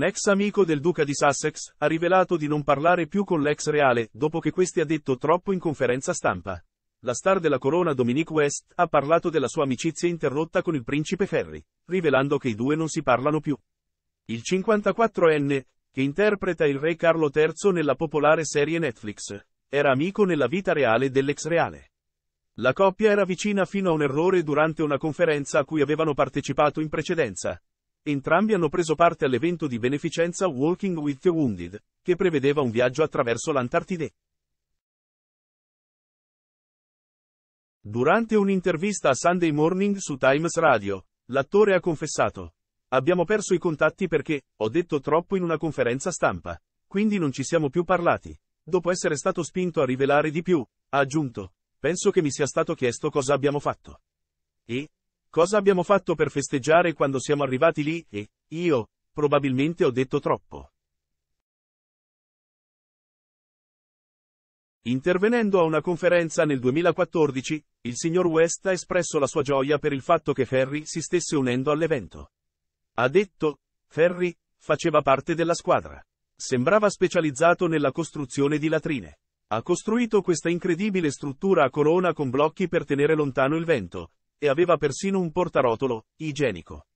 un ex amico del duca di Sussex, ha rivelato di non parlare più con l'ex reale, dopo che questi ha detto troppo in conferenza stampa. La star della corona Dominique West ha parlato della sua amicizia interrotta con il principe Ferry, rivelando che i due non si parlano più. Il 54enne, che interpreta il re Carlo III nella popolare serie Netflix, era amico nella vita reale dell'ex reale. La coppia era vicina fino a un errore durante una conferenza a cui avevano partecipato in precedenza, Entrambi hanno preso parte all'evento di beneficenza Walking with the Wounded, che prevedeva un viaggio attraverso l'Antartide. Durante un'intervista a Sunday Morning su Times Radio, l'attore ha confessato. Abbiamo perso i contatti perché, ho detto troppo in una conferenza stampa. Quindi non ci siamo più parlati. Dopo essere stato spinto a rivelare di più, ha aggiunto. Penso che mi sia stato chiesto cosa abbiamo fatto. E, Cosa abbiamo fatto per festeggiare quando siamo arrivati lì e, io, probabilmente ho detto troppo. Intervenendo a una conferenza nel 2014, il signor West ha espresso la sua gioia per il fatto che Ferry si stesse unendo all'evento. Ha detto, Ferry, faceva parte della squadra. Sembrava specializzato nella costruzione di latrine. Ha costruito questa incredibile struttura a corona con blocchi per tenere lontano il vento, e aveva persino un portarotolo, igienico.